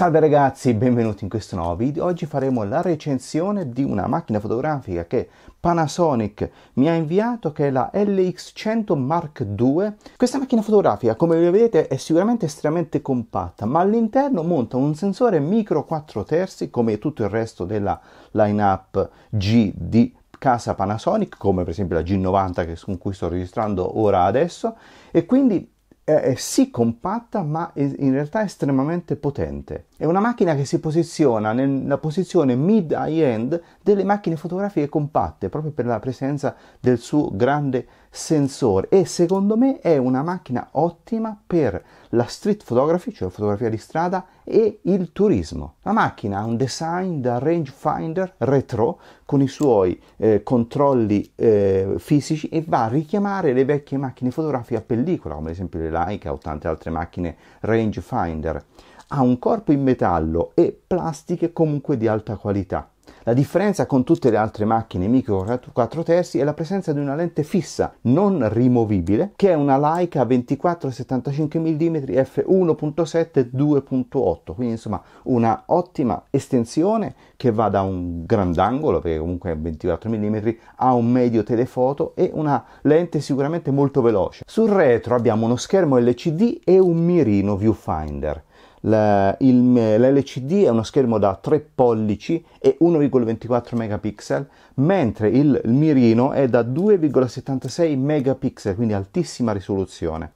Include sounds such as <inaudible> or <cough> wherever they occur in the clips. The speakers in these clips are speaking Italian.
Salve ragazzi, benvenuti in questo nuovo video. Oggi faremo la recensione di una macchina fotografica che Panasonic mi ha inviato che è la LX100 Mark II. Questa macchina fotografica, come vedete, è sicuramente estremamente compatta, ma all'interno monta un sensore micro 4 terzi come tutto il resto della lineup G di casa Panasonic, come per esempio la G90 che, con cui sto registrando ora adesso e quindi è sì compatta ma in realtà estremamente potente. È una macchina che si posiziona nella posizione mid-high end delle macchine fotografiche compatte, proprio per la presenza del suo grande sensore e secondo me è una macchina ottima per la street photography, cioè la fotografia di strada e il turismo. La macchina ha un design da rangefinder retro con i suoi eh, controlli eh, fisici e va a richiamare le vecchie macchine fotografiche a pellicola, come ad esempio le Leica o tante altre macchine rangefinder ha un corpo in metallo e plastiche comunque di alta qualità. La differenza con tutte le altre macchine micro 4 terzi è la presenza di una lente fissa, non rimovibile, che è una Leica 24-75 mm f1.7 2.8, quindi insomma una ottima estensione che va da un grandangolo, perché comunque è 24 mm, a un medio telefoto e una lente sicuramente molto veloce. Sul retro abbiamo uno schermo LCD e un mirino viewfinder. La, il, L'LCD è uno schermo da 3 pollici e 1,24 megapixel, mentre il, il mirino è da 2,76 megapixel, quindi altissima risoluzione.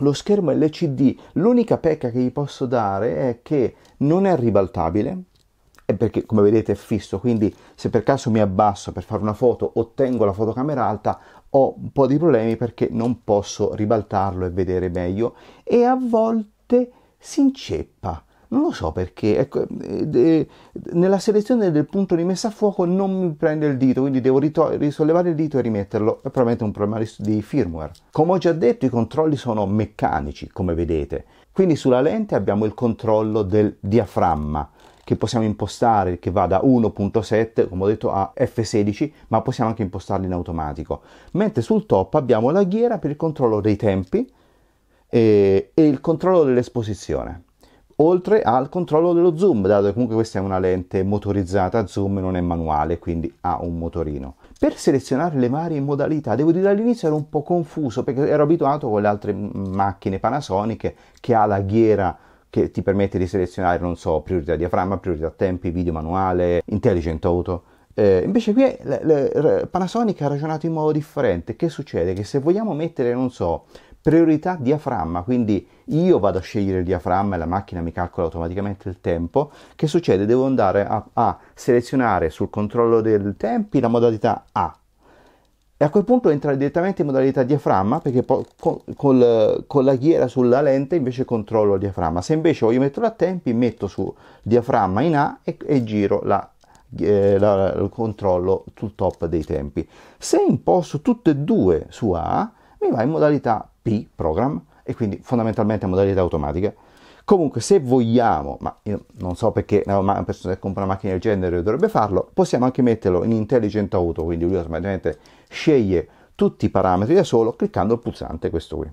Lo schermo LCD, l'unica pecca che gli posso dare è che non è ribaltabile, perché come vedete è fisso, quindi se per caso mi abbasso per fare una foto o tengo la fotocamera alta ho un po' di problemi perché non posso ribaltarlo e vedere meglio e a volte si inceppa. Non lo so perché, ecco, eh, eh, nella selezione del punto di messa a fuoco non mi prende il dito, quindi devo rito- risollevare il dito e rimetterlo. È probabilmente un problema di firmware. Come ho già detto, i controlli sono meccanici, come vedete. Quindi sulla lente abbiamo il controllo del diaframma che possiamo impostare che va da 1.7 come ho detto a F16 ma possiamo anche impostarlo in automatico mentre sul top abbiamo la ghiera per il controllo dei tempi e, e il controllo dell'esposizione oltre al controllo dello zoom, dato che comunque questa è una lente motorizzata, zoom non è manuale, quindi ha un motorino. Per selezionare le varie modalità, devo dire all'inizio ero un po' confuso perché ero abituato con le altre macchine Panasonic che ha la ghiera che ti permette di selezionare, non so, priorità diaframma, priorità tempi, video manuale, intelligent auto. Eh, invece qui le, le, Panasonic ha ragionato in modo differente. Che succede? Che se vogliamo mettere, non so, Priorità diaframma, quindi io vado a scegliere il diaframma e la macchina mi calcola automaticamente il tempo. Che succede? Devo andare a, a selezionare sul controllo dei tempi la modalità A, e a quel punto entra direttamente in modalità diaframma perché po- con, col, con, la ghiera sulla lente invece controllo il diaframma. Se invece voglio metterlo a tempi, metto su diaframma in A e, e giro la, eh, la, il controllo sul top dei tempi. Se imposto tutte e due su A, mi va in modalità program, e quindi fondamentalmente modalità automatica. Comunque, se vogliamo, ma io non so perché una persona che compra una macchina del genere dovrebbe farlo, possiamo anche metterlo in intelligent auto, quindi lui automaticamente sceglie tutti i parametri da solo cliccando il pulsante, questo qui.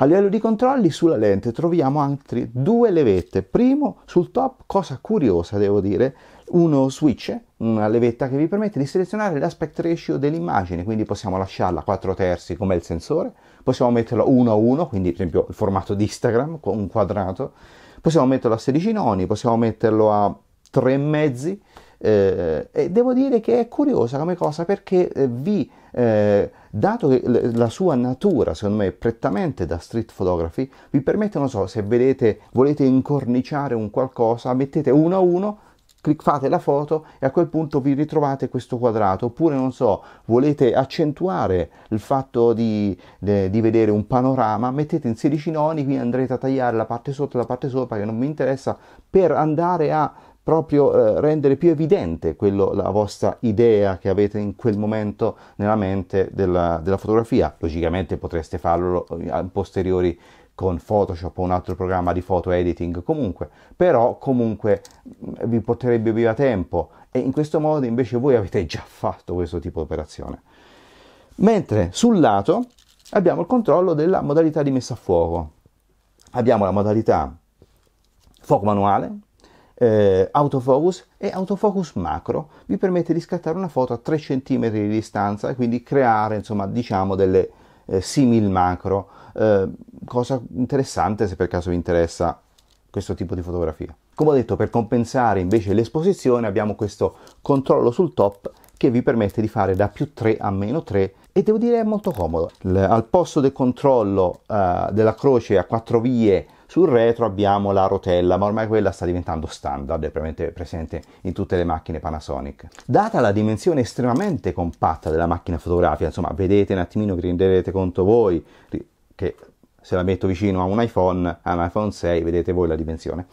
A livello di controlli sulla lente troviamo altri due levette. Primo, sul top, cosa curiosa devo dire, uno switch, una levetta che vi permette di selezionare l'aspect ratio dell'immagine, quindi possiamo lasciarla a 4 terzi come il sensore, possiamo metterla uno a uno, quindi per esempio il formato di Instagram, un quadrato, possiamo metterlo a 16 noni, possiamo metterlo a 3 mezzi, eh, e devo dire che è curiosa come cosa perché eh, vi, eh, dato che la sua natura, secondo me, è prettamente da street photography, vi permette, non so, se vedete, volete incorniciare un qualcosa, mettete uno a uno clic fate la foto e a quel punto vi ritrovate questo quadrato oppure non so volete accentuare il fatto di, de, di vedere un panorama mettete in 16 noni qui andrete a tagliare la parte sotto e la parte sopra che non mi interessa per andare a proprio eh, rendere più evidente quello, la vostra idea che avete in quel momento nella mente della, della fotografia. Logicamente potreste farlo in eh, posteriori con Photoshop o un altro programma di foto editing comunque, però comunque mm, vi porterebbe via tempo e in questo modo invece voi avete già fatto questo tipo di operazione. Mentre sul lato abbiamo il controllo della modalità di messa a fuoco. Abbiamo la modalità fuoco manuale, eh, autofocus e autofocus macro vi permette di scattare una foto a 3 cm di distanza e quindi creare insomma diciamo delle eh, simil macro, eh, cosa interessante se per caso vi interessa questo tipo di fotografia. Come ho detto, per compensare invece l'esposizione abbiamo questo controllo sul top che vi permette di fare da più 3 a meno 3 e devo dire è molto comodo. L al posto del controllo eh, della croce a quattro vie sul retro abbiamo la rotella, ma ormai quella sta diventando standard, è praticamente presente in tutte le macchine Panasonic. Data la dimensione estremamente compatta della macchina fotografica, insomma, vedete un attimino che renderete conto voi che se la metto vicino a un iPhone, a un iPhone 6, vedete voi la dimensione.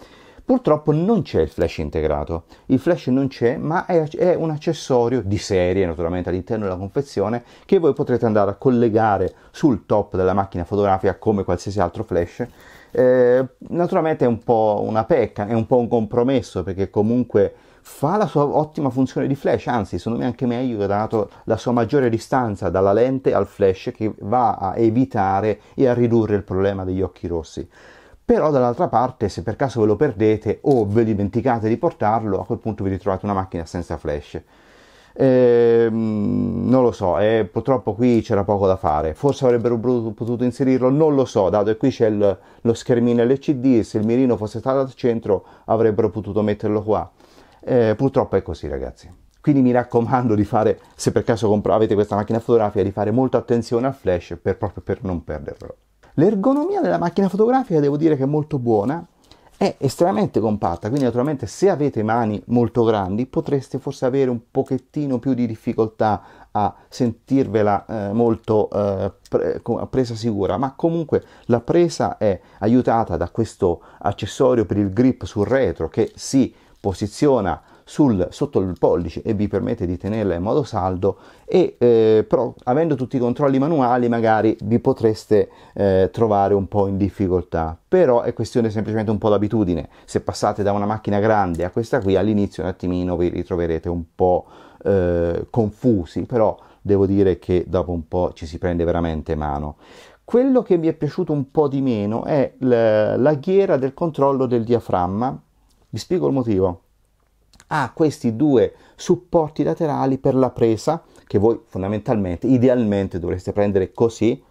Purtroppo non c'è il flash integrato, il flash non c'è, ma è, è un accessorio di serie, naturalmente all'interno della confezione, che voi potrete andare a collegare sul top della macchina fotografica come qualsiasi altro flash eh, naturalmente è un po' una pecca, è un po' un compromesso perché comunque fa la sua ottima funzione di flash, anzi secondo me anche meglio dato la sua maggiore distanza dalla lente al flash che va a evitare e a ridurre il problema degli occhi rossi. Però dall'altra parte se per caso ve lo perdete o ve dimenticate di portarlo, a quel punto vi ritrovate una macchina senza flash. Eh, non lo so, eh, purtroppo qui c'era poco da fare. Forse avrebbero potuto inserirlo, non lo so, dato che qui c'è il, lo schermino LCD, se il mirino fosse stato al centro avrebbero potuto metterlo qua. Eh, purtroppo è così, ragazzi. Quindi mi raccomando di fare, se per caso compro, avete questa macchina fotografica, di fare molta attenzione al flash per, proprio per non perderlo. L'ergonomia della macchina fotografica devo dire che è molto buona, è estremamente compatta, quindi naturalmente se avete mani molto grandi potreste forse avere un pochettino più di difficoltà a sentirvela eh, molto eh, pre- presa sicura, ma comunque la presa è aiutata da questo accessorio per il grip sul retro che si posiziona sul, sotto il pollice e vi permette di tenerla in modo saldo e eh, però avendo tutti i controlli manuali magari vi potreste eh, trovare un po' in difficoltà però è questione semplicemente un po' d'abitudine se passate da una macchina grande a questa qui all'inizio un attimino vi ritroverete un po' eh, confusi però devo dire che dopo un po' ci si prende veramente mano quello che mi è piaciuto un po' di meno è la, la ghiera del controllo del diaframma vi spiego il motivo ha questi due supporti laterali per la presa che voi fondamentalmente, idealmente dovreste prendere così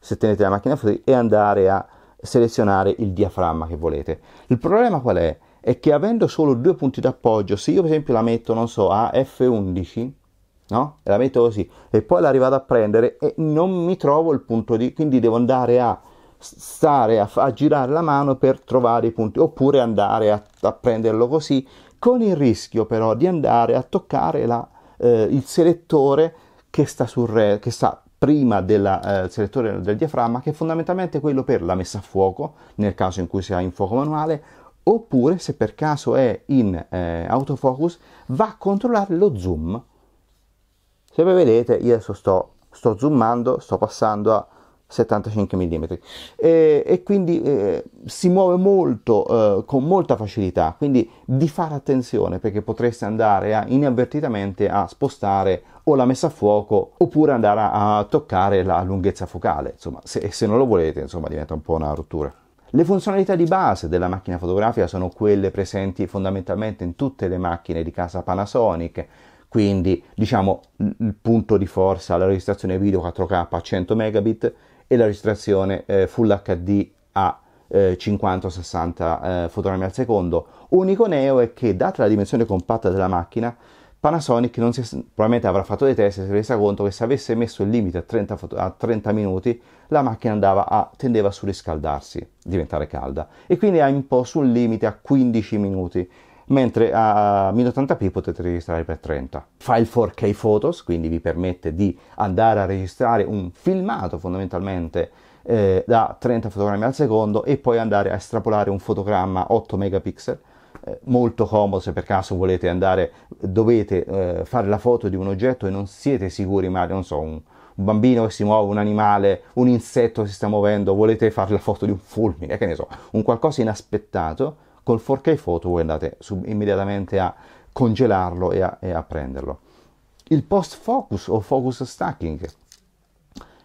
se tenete la macchina fuori e andare a selezionare il diaframma che volete. Il problema qual è? È che avendo solo due punti d'appoggio, se io per esempio la metto, non so, a F11, no? E la metto così e poi la vado a prendere e non mi trovo il punto di quindi devo andare a stare a, a girare la mano per trovare i punti oppure andare a, a prenderlo così con il rischio però di andare a toccare la, eh, il selettore che sta, re, che sta prima del eh, selettore del diaframma, che è fondamentalmente quello per la messa a fuoco, nel caso in cui sia in fuoco manuale, oppure se per caso è in eh, autofocus, va a controllare lo zoom. Se voi vedete, io adesso sto, sto zoomando, sto passando a 75 mm e, e quindi eh, si muove molto eh, con molta facilità quindi di fare attenzione perché potreste andare a, inavvertitamente a spostare o la messa a fuoco oppure andare a, a toccare la lunghezza focale insomma se, se non lo volete insomma diventa un po' una rottura le funzionalità di base della macchina fotografica sono quelle presenti fondamentalmente in tutte le macchine di casa Panasonic, quindi diciamo il punto di forza, la registrazione video 4K a 100 megabit, e la registrazione eh, Full HD a 50-60 eh, eh, fotogrammi al secondo. Unico neo è che, data la dimensione compatta della macchina, Panasonic non si, probabilmente avrà fatto dei test e si è resa conto che se avesse messo il limite a 30, foto, a 30 minuti, la macchina andava a, tendeva a surriscaldarsi, diventare calda, e quindi ha imposto un limite a 15 minuti mentre a 1080p potete registrare per 30. File 4K Photos, quindi vi permette di andare a registrare un filmato fondamentalmente eh, da 30 fotogrammi al secondo e poi andare a estrapolare un fotogramma 8 megapixel eh, molto comodo se per caso volete andare, dovete eh, fare la foto di un oggetto e non siete sicuri, ma non so, un, un, bambino che si muove, un animale, un insetto che si sta muovendo, volete fare la foto di un fulmine, che ne so, un qualcosa inaspettato Col 4K Photo voi andate sub- immediatamente a congelarlo e a, e a prenderlo. Il post focus o focus stacking,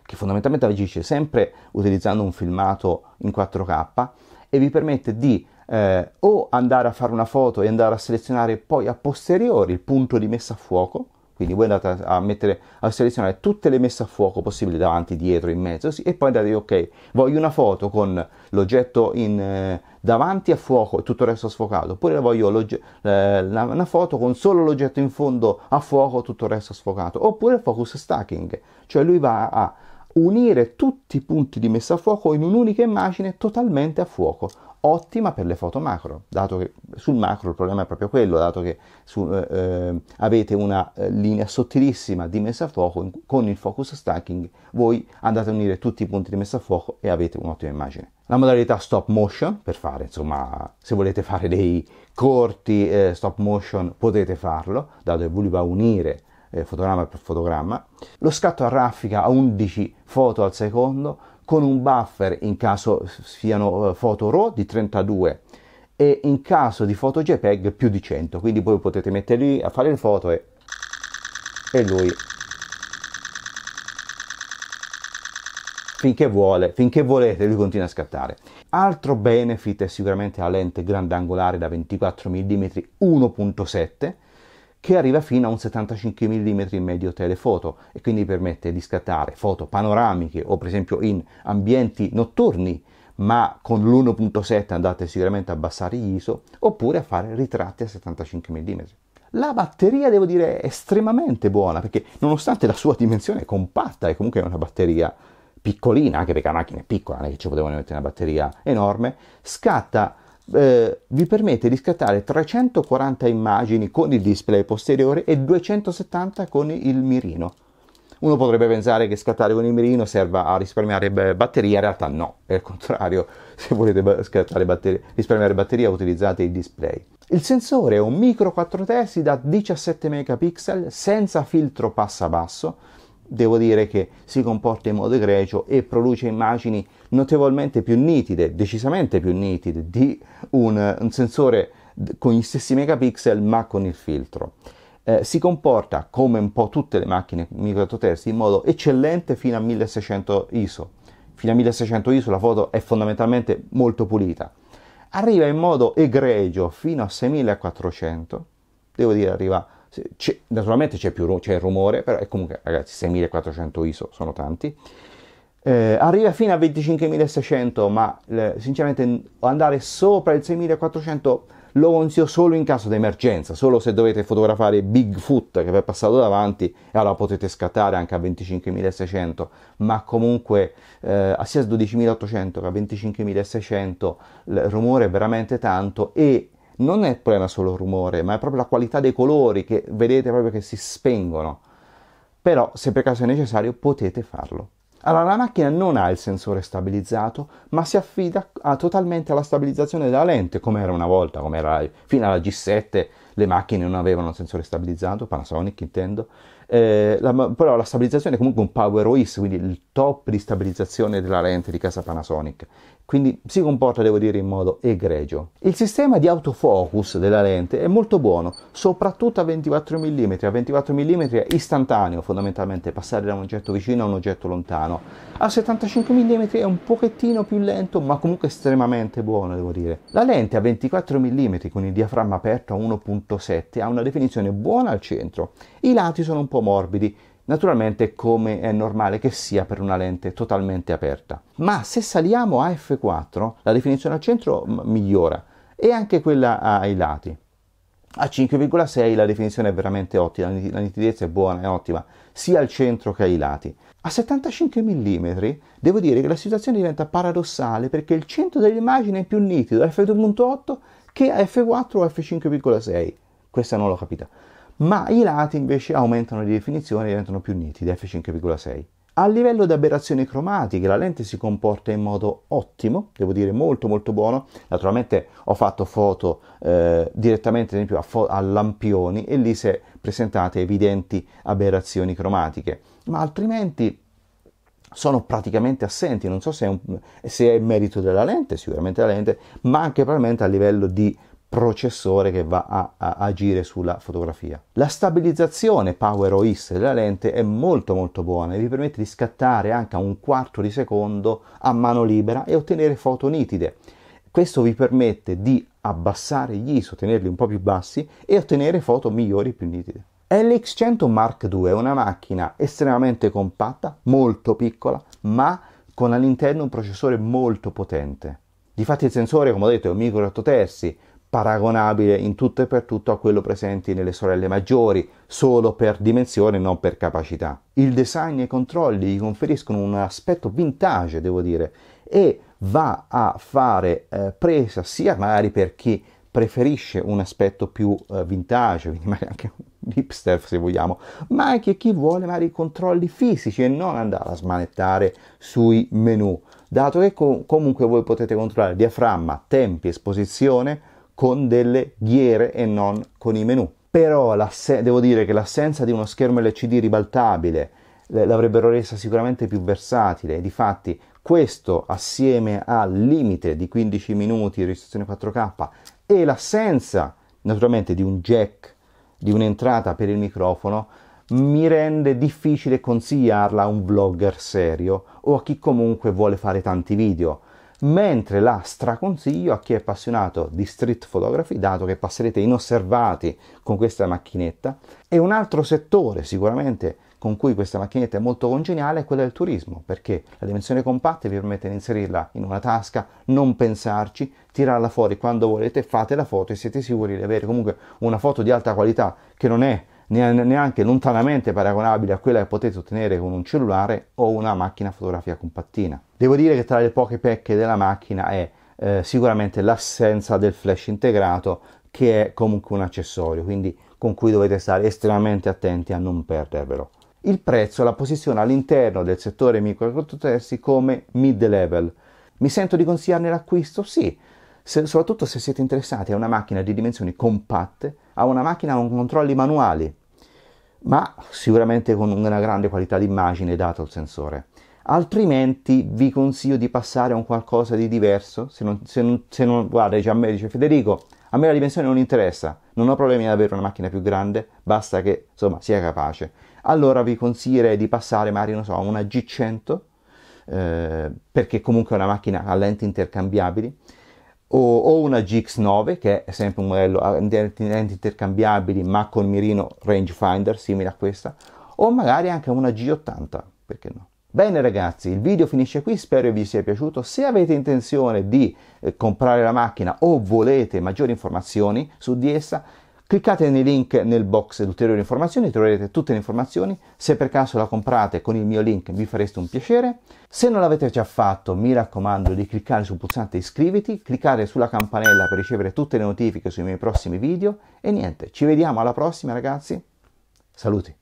che fondamentalmente agisce sempre utilizzando un filmato in 4K e vi permette di eh, o andare a fare una foto e andare a selezionare poi a posteriori il punto di messa a fuoco quindi voi andate a, mettere, a selezionare tutte le messe a fuoco possibili davanti, dietro, in mezzo sì, e poi andate ok, voglio una foto con l'oggetto in, eh, davanti a fuoco e tutto il resto sfocato, oppure voglio eh, una foto con solo l'oggetto in fondo a fuoco e tutto il resto sfocato, oppure focus stacking, cioè lui va a unire tutti i punti di messa a fuoco in un'unica immagine totalmente a fuoco ottima per le foto macro, dato che sul macro il problema è proprio quello, dato che su, eh, eh avete una eh, linea sottilissima di messa a fuoco, con il focus stacking voi andate a unire tutti i punti di messa a fuoco e avete un'ottima immagine. La modalità stop motion, per fare, insomma, se volete fare dei corti eh, stop motion potete farlo, dato che voi li va a unire eh, fotogramma per fotogramma. Lo scatto a raffica a 11 foto al secondo, con un buffer in caso siano foto eh, RAW di 32 e in caso di foto JPEG più di 100, quindi voi potete metterli a fare le foto e, e lui finché vuole, finché volete, lui continua a scattare. Altro benefit è sicuramente la lente grandangolare da 24 mm 1.7 che arriva fino a un 75 mm medio telefoto e quindi permette di scattare foto panoramiche o per esempio in ambienti notturni ma con l'1.7 andate sicuramente a abbassare ISO oppure a fare ritratti a 75 mm. La batteria devo dire è estremamente buona perché nonostante la sua dimensione compatta e comunque una batteria piccolina anche perché la macchina è piccola non è che ci potevano mettere una batteria enorme scatta eh, vi permette di scattare 340 immagini con il display posteriore e 270 con il mirino. Uno potrebbe pensare che scattare con il mirino serva a risparmiare batteria, in realtà no, è il contrario, <laughs> se volete scattare batteria, risparmiare batteria utilizzate il display. Il sensore è un micro 4 terzi da 17 megapixel senza filtro passa basso devo dire che si comporta in modo egregio e produce immagini notevolmente più nitide, decisamente più nitide di un, un sensore con gli stessi megapixel ma con il filtro. Eh, si comporta come un po' tutte le macchine micro terzi in modo eccellente fino a 1600 ISO. Fino a 1600 ISO la foto è fondamentalmente molto pulita. Arriva in modo egregio fino a 6400, devo dire arriva c'è, naturalmente c'è, più, c'è il rumore, però è comunque, ragazzi, 6400 ISO sono tanti. Eh, arriva fino a 25.600, ma eh, sinceramente andare sopra il 6400 lo consiglio solo in caso di emergenza, solo se dovete fotografare Bigfoot che vi è passato davanti, e allora potete scattare anche a 25.600, ma comunque eh, sia a 12.800 che a 25.600 il rumore è veramente tanto e non è il problema solo il rumore, ma è proprio la qualità dei colori che vedete proprio che si spengono. Però se per caso è necessario potete farlo. Allora la macchina non ha il sensore stabilizzato, ma si affida a, ah, totalmente alla stabilizzazione della lente, come era una volta, come era fino alla G7 le macchine non avevano sensore stabilizzato, Panasonic intendo, eh, la, però la stabilizzazione è comunque un Power OS, quindi il top di stabilizzazione della lente di casa Panasonic, quindi si comporta devo dire in modo egregio. Il sistema di autofocus della lente è molto buono, soprattutto a 24 mm, a 24 mm è istantaneo fondamentalmente passare da un oggetto vicino a un oggetto lontano, a 75 mm è un pochettino più lento ma comunque estremamente buono devo dire. La lente a 24 mm con il diaframma aperto a 1.7 ha una definizione buona al centro, i lati sono un po' morbidi, naturalmente come è normale che sia per una lente totalmente aperta. Ma se saliamo a f4 la definizione al centro migliora e anche quella ai lati. A 5,6 la definizione è veramente ottima, la nitidezza è buona, è ottima, sia al centro che ai lati. A 75 mm devo dire che la situazione diventa paradossale perché il centro dell'immagine è più nitido a f2.8 che a f4 o f5,6. Questa non l'ho capita ma i lati invece aumentano di definizione e diventano più nitidi, f5,6. A livello di aberrazioni cromatiche la lente si comporta in modo ottimo, devo dire molto molto buono, naturalmente ho fatto foto eh, direttamente ad esempio a, fo- a lampioni e lì si è presentate evidenti aberrazioni cromatiche, ma altrimenti sono praticamente assenti, non so se è, un, se è merito della lente, sicuramente la lente, ma anche probabilmente a livello di processore che va a, a, agire sulla fotografia. La stabilizzazione Power OIS della lente è molto molto buona e vi permette di scattare anche a un quarto di secondo a mano libera e ottenere foto nitide. Questo vi permette di abbassare gli ISO, tenerli un po' più bassi e ottenere foto migliori e più nitide. LX100 Mark II è una macchina estremamente compatta, molto piccola, ma con all'interno un processore molto potente. Difatti il sensore, come ho detto, è un micro 8 terzi, paragonabile in tutto e per tutto a quello presente nelle sorelle maggiori, solo per dimensione, non per capacità. Il design e i controlli gli conferiscono un aspetto vintage, devo dire, e va a fare eh, presa sia magari per chi preferisce un aspetto più eh, vintage, quindi magari anche hipster se vogliamo, ma anche chi vuole magari controlli fisici e non andare a smanettare sui menu, dato che com- comunque voi potete controllare diaframma, tempi, esposizione, con delle ghiere e non con i menu. Però devo dire che l'assenza di uno schermo LCD ribaltabile l'avrebbero resa sicuramente più versatile. Difatti, questo assieme al limite di 15 minuti di registrazione 4K e l'assenza naturalmente di un jack, di un'entrata per il microfono, mi rende difficile consigliarla a un vlogger serio o a chi comunque vuole fare tanti video mentre la straconsiglio a chi è appassionato di street photography, dato che passerete inosservati con questa macchinetta. E un altro settore sicuramente con cui questa macchinetta è molto congeniale è quella del turismo, perché la dimensione compatta vi permette di inserirla in una tasca, non pensarci, tirarla fuori quando volete, fate la foto e siete sicuri di avere comunque una foto di alta qualità che non è neanche lontanamente paragonabile a quella che potete ottenere con un cellulare o una macchina fotografia compattina. Devo dire che tra le poche pecche della macchina è eh, sicuramente l'assenza del flash integrato che è comunque un accessorio, quindi con cui dovete stare estremamente attenti a non perdervelo. Il prezzo la posiziona all'interno del settore micro 4 terzi come mid level. Mi sento di consigliarne l'acquisto? Sì, se, soprattutto se siete interessati a una macchina di dimensioni compatte a una macchina con controlli manuali, ma sicuramente con una grande qualità d'immagine dato il sensore. Altrimenti vi consiglio di passare a un qualcosa di diverso. Se non, se non, se non guarda, dice a me, dice Federico, a me la dimensione non interessa, non ho problemi ad avere una macchina più grande, basta che insomma sia capace. Allora vi consiglierei di passare magari, non so, a una G100, eh, perché comunque è una macchina a lenti intercambiabili o, o una GX9 che è sempre un modello a lenti intercambiabili ma con mirino rangefinder simile a questa o magari anche una G80 perché no Bene ragazzi, il video finisce qui, spero vi sia piaciuto. Se avete intenzione di eh, comprare la macchina o volete maggiori informazioni su di essa, Cliccate nei link nel box di ulteriori informazioni, troverete tutte le informazioni. Se per caso la comprate con il mio link vi fareste un piacere. Se non l'avete già fatto, mi raccomando di cliccare sul pulsante iscriviti, cliccare sulla campanella per ricevere tutte le notifiche sui miei prossimi video. E niente, ci vediamo alla prossima ragazzi. Saluti!